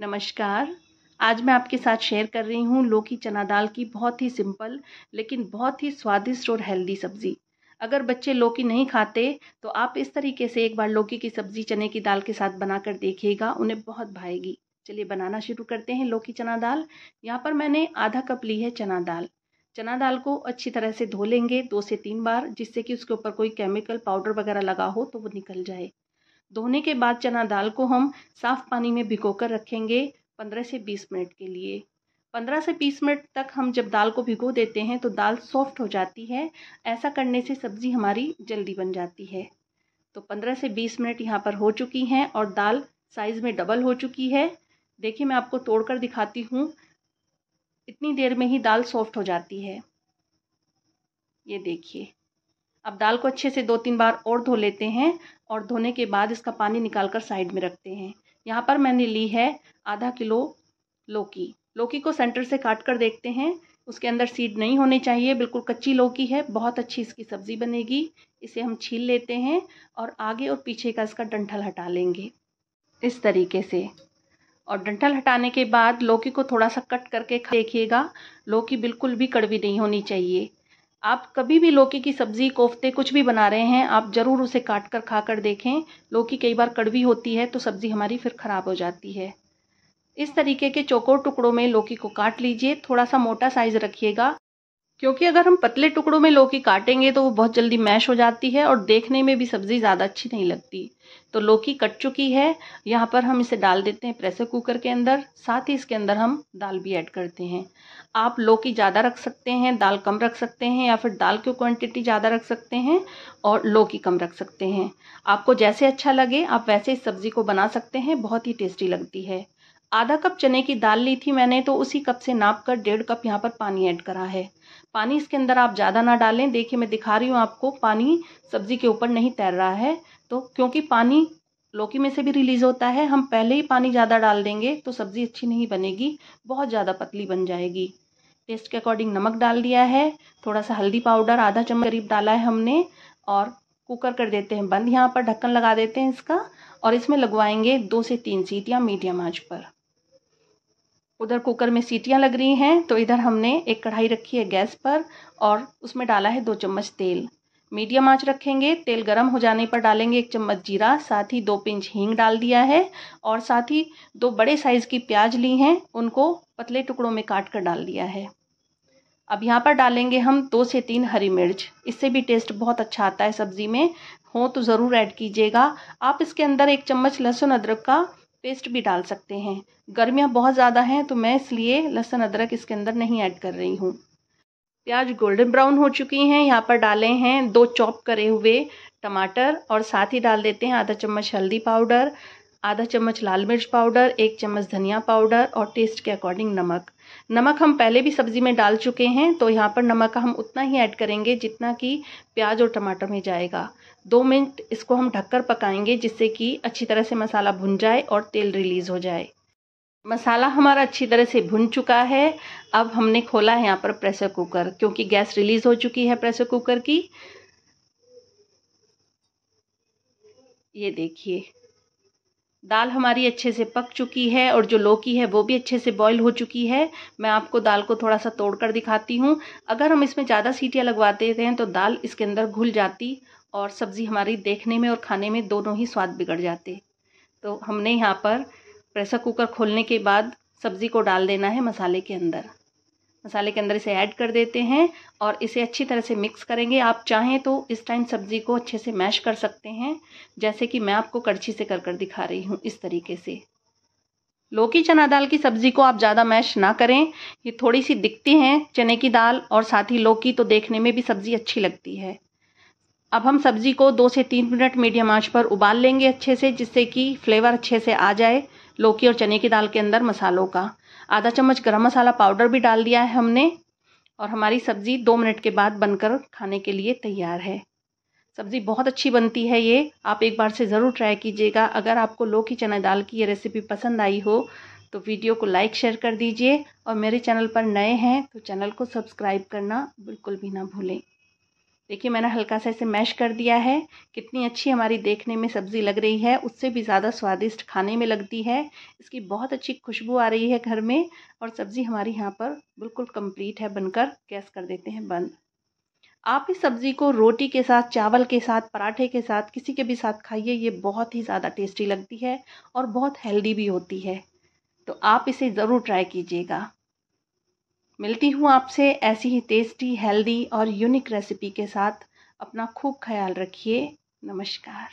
नमस्कार आज मैं आपके साथ शेयर कर रही हूँ लौकी चना दाल की बहुत ही सिंपल लेकिन बहुत ही स्वादिष्ट और हेल्दी सब्ज़ी अगर बच्चे लौकी नहीं खाते तो आप इस तरीके से एक बार लौकी की सब्ज़ी चने की दाल के साथ बनाकर देखिएगा उन्हें बहुत भाएगी चलिए बनाना शुरू करते हैं लौकी चना दाल यहाँ पर मैंने आधा कप ली है चना दाल चना दाल को अच्छी तरह से धो लेंगे दो से तीन बार जिससे कि उसके ऊपर कोई केमिकल पाउडर वगैरह लगा हो तो वो निकल जाए धोने के बाद चना दाल को हम साफ़ पानी में भिगो कर रखेंगे पंद्रह से बीस मिनट के लिए पंद्रह से बीस मिनट तक हम जब दाल को भिगो देते हैं तो दाल सॉफ्ट हो जाती है ऐसा करने से सब्ज़ी हमारी जल्दी बन जाती है तो पंद्रह से बीस मिनट यहाँ पर हो चुकी हैं और दाल साइज़ में डबल हो चुकी है देखिए मैं आपको तोड़कर दिखाती हूँ इतनी देर में ही दाल सॉफ्ट हो जाती है ये देखिए अब दाल को अच्छे से दो तीन बार और धो लेते हैं और धोने के बाद इसका पानी निकाल कर साइड में रखते हैं यहाँ पर मैंने ली है आधा किलो लौकी लौकी को सेंटर से काट कर देखते हैं उसके अंदर सीड नहीं होने चाहिए बिल्कुल कच्ची लौकी है बहुत अच्छी इसकी सब्ज़ी बनेगी इसे हम छील लेते हैं और आगे और पीछे का इसका डंठल हटा लेंगे इस तरीके से और डंठल हटाने के बाद लौकी को थोड़ा सा कट करके देखिएगा लौकी बिल्कुल भी कड़वी नहीं होनी चाहिए आप कभी भी लौकी की सब्ज़ी कोफ्ते कुछ भी बना रहे हैं आप ज़रूर उसे काट कर खा कर देखें लौकी कई बार कड़वी होती है तो सब्ज़ी हमारी फिर ख़राब हो जाती है इस तरीके के चौकोर टुकड़ों में लौकी को काट लीजिए थोड़ा सा मोटा साइज़ रखिएगा क्योंकि अगर हम पतले टुकड़ों में लौकी काटेंगे तो वो बहुत जल्दी मैश हो जाती है और देखने में भी सब्ज़ी ज़्यादा अच्छी नहीं लगती तो लौकी कट चुकी है यहाँ पर हम इसे डाल देते हैं प्रेशर कुकर के अंदर साथ ही इसके अंदर हम दाल भी ऐड करते हैं आप लौकी ज़्यादा रख सकते हैं दाल कम रख सकते हैं या फिर दाल की क्वान्टिटी ज़्यादा रख सकते हैं और लौकी कम रख सकते हैं आपको जैसे अच्छा लगे आप वैसे इस सब्ज़ी को बना सकते हैं बहुत ही टेस्टी लगती है आधा कप चने की दाल ली थी मैंने तो उसी कप से नाप कर डेढ़ कप यहाँ पर पानी ऐड करा है पानी इसके अंदर आप ज़्यादा ना डालें देखिए मैं दिखा रही हूँ आपको पानी सब्जी के ऊपर नहीं तैर रहा है तो क्योंकि पानी लौकी में से भी रिलीज़ होता है हम पहले ही पानी ज़्यादा डाल देंगे तो सब्ज़ी अच्छी नहीं बनेगी बहुत ज़्यादा पतली बन जाएगी टेस्ट के अकॉर्डिंग नमक डाल दिया है थोड़ा सा हल्दी पाउडर आधा चम्मच करीब डाला है हमने और कुकर कर देते हैं बंद यहाँ पर ढक्कन लगा देते हैं इसका और इसमें लगवाएंगे दो से तीन सीटियाँ मीडियम आँच पर उधर कुकर में सीटियाँ लग रही हैं तो इधर हमने एक कढ़ाई रखी है गैस पर और उसमें डाला है दो चम्मच तेल मीडियम आंच रखेंगे तेल गर्म हो जाने पर डालेंगे एक चम्मच जीरा साथ ही दो पिंच हींग डाल दिया है और साथ ही दो बड़े साइज़ की प्याज ली हैं उनको पतले टुकड़ों में काट कर डाल दिया है अब यहाँ पर डालेंगे हम दो से तीन हरी मिर्च इससे भी टेस्ट बहुत अच्छा आता है सब्ज़ी में हो तो ज़रूर ऐड कीजिएगा आप इसके अंदर एक चम्मच लहसुन अदरक का पेस्ट भी डाल सकते हैं गर्मियाँ बहुत ज़्यादा हैं तो मैं इसलिए लहसुन अदरक इसके अंदर नहीं ऐड कर रही हूँ प्याज गोल्डन ब्राउन हो चुकी हैं यहाँ पर डाले हैं दो चॉप करे हुए टमाटर और साथ ही डाल देते हैं आधा चम्मच हल्दी पाउडर आधा चम्मच लाल मिर्च पाउडर एक चम्मच धनिया पाउडर और टेस्ट के अकॉर्डिंग नमक नमक हम पहले भी सब्ज़ी में डाल चुके हैं तो यहाँ पर नमक हम उतना ही ऐड करेंगे जितना कि प्याज और टमाटर में जाएगा दो मिनट इसको हम ढककर पकाएंगे जिससे कि अच्छी तरह से मसाला भुन जाए और तेल रिलीज़ हो जाए मसाला हमारा अच्छी तरह से भुन चुका है अब हमने खोला है यहाँ पर प्रेशर कुकर क्योंकि गैस रिलीज़ हो चुकी है प्रेशर कुकर की ये देखिए दाल हमारी अच्छे से पक चुकी है और जो लौकी है वो भी अच्छे से बॉईल हो चुकी है मैं आपको दाल को थोड़ा सा तोड़कर दिखाती हूँ अगर हम इसमें ज़्यादा सीटियाँ लगवा देते हैं तो दाल इसके अंदर घुल जाती और सब्ज़ी हमारी देखने में और खाने में दोनों ही स्वाद बिगड़ जाते तो हमने यहाँ पर प्रेशर कुकर खोलने के बाद सब्ज़ी को डाल देना है मसाले के अंदर मसाले के अंदर इसे ऐड कर देते हैं और इसे अच्छी तरह से मिक्स करेंगे आप चाहें तो इस टाइम सब्ज़ी को अच्छे से मैश कर सकते हैं जैसे कि मैं आपको कड़छी से कर कर दिखा रही हूँ इस तरीके से लौकी चना दाल की सब्ज़ी को आप ज़्यादा मैश ना करें ये थोड़ी सी दिखती हैं चने की दाल और साथ ही लौकी तो देखने में भी सब्ज़ी अच्छी लगती है अब हम सब्जी को दो से तीन मिनट मीडियम आंच पर उबाल लेंगे अच्छे से जिससे कि फ्लेवर अच्छे से आ जाए लौकी और चने की दाल के अंदर मसालों का आधा चम्मच गरम मसाला पाउडर भी डाल दिया है हमने और हमारी सब्ज़ी दो मिनट के बाद बनकर खाने के लिए तैयार है सब्ज़ी बहुत अच्छी बनती है ये आप एक बार से ज़रूर ट्राई कीजिएगा अगर आपको लौकी चना दाल की ये रेसिपी पसंद आई हो तो वीडियो को लाइक शेयर कर दीजिए और मेरे चैनल पर नए हैं तो चैनल को सब्सक्राइब करना बिल्कुल भी ना भूलें देखिए मैंने हल्का सा इसे मैश कर दिया है कितनी अच्छी हमारी देखने में सब्ज़ी लग रही है उससे भी ज़्यादा स्वादिष्ट खाने में लगती है इसकी बहुत अच्छी खुशबू आ रही है घर में और सब्ज़ी हमारी यहाँ पर बिल्कुल कंप्लीट है बनकर गैस कर देते हैं बंद आप इस सब्ज़ी को रोटी के साथ चावल के साथ पराठे के साथ किसी के भी साथ खाइए ये बहुत ही ज़्यादा टेस्टी लगती है और बहुत हेल्दी भी होती है तो आप इसे ज़रूर ट्राई कीजिएगा मिलती हूँ आपसे ऐसी ही टेस्टी हेल्दी और यूनिक रेसिपी के साथ अपना खूब ख्याल रखिए नमस्कार